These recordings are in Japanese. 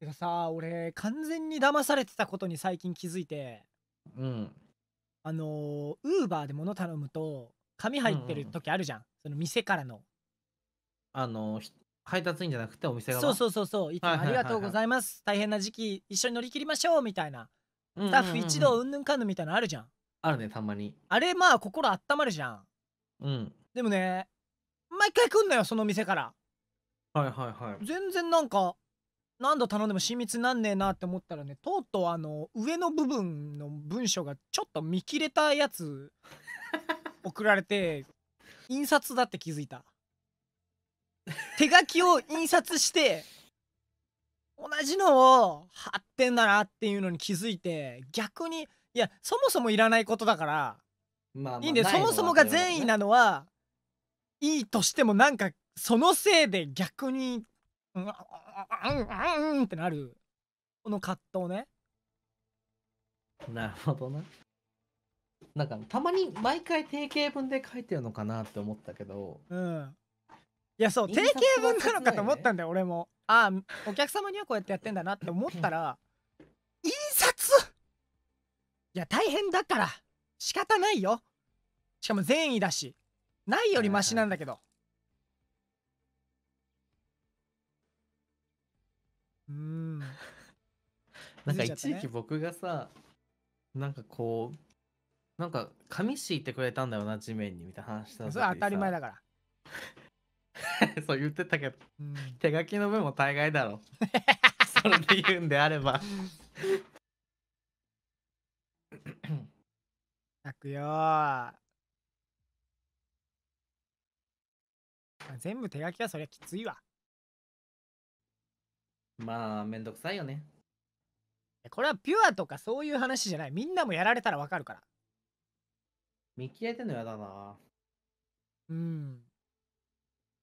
てかさ、俺、完全に騙されてたことに最近気づいて、うん。あのウーバーで物頼むと、紙入ってる時あるじゃん。うんうん、その店からの。あの配達員じゃなくてお店側そうそうそうそういつもありがとうございます、大変な時期一緒に乗り切りましょうみたいなスタッフ一同うんぬんかんぬんみたいなのあるじゃんあるねたまにあれまあ心温まるじゃんうんでもね毎回来んのよその店からはいはいはい全然なんか何度頼んでも親密になんねえなって思ったらねとうとうあの上の部分の文章がちょっと見切れたやつ送られて印刷だって気づいた手書きを印刷して同じのを貼ってんだなっていうのに気づいて逆にいやそもそもいらないことだから、まあまあ、いいんでそもそもが善意なのは、ね、いいとしてもなんかそのせいで逆にうん、うん、うん、ってなる、この葛藤ね。なるほどな。なんか、たまに毎回定型文で書いてるのかなって思ったけど。うん。いや、そう、定型文なのかと思ったんだよ、俺も。ああ、お客様にはこうやってやってんだなって思ったら、印刷いや、大変だから、仕方ないよ。しかも善意だし、ないよりマシなんだけど。うん。なんか一時期僕がさ、ね、なんかこう、なんか紙敷いてくれたんだよな、地面にみたいな話したそれ当たり前だから。そう言ってたけど、うん、手書きの分も大概だろ。それで言うんであれば。泣くよ全部手書きはそりゃきついわ。まあ、めんどくさいよね。これはピュアとかそういう話じゃない。みんなもやられたらわかるから。見切れてんのやだな。うん。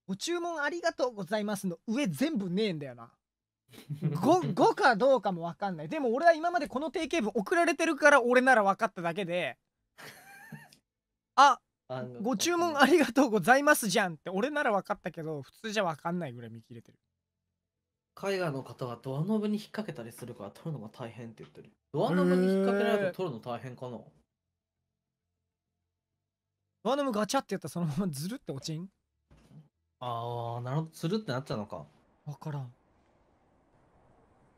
ご注文ありがとうございますの上全部ねえんだよな。5, 5かどうかもわかんない。でも俺は今までこの定型文送られてるから俺なら分かっただけで、あご注文ありがとうございますじゃんって俺なら分かったけど、普通じゃ分かんないぐらい見切れてる。海外の方はドアノブに引っ掛けたりするから取るのが大変って言ってる。ドアノブに引っ掛けられると取るの大変かなドアノブガチャってやったらそのままズルって落ちんああ、なるほど。ズルってなっちゃうのか。わからん。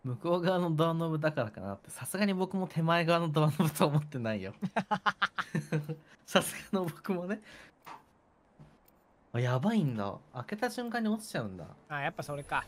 向こう側のドアノブだからかなってさすがに僕も手前側のドアノブと思ってないよ さすがの僕もねやばいんだ開けた瞬間に落ちちゃうんだあやっぱそれか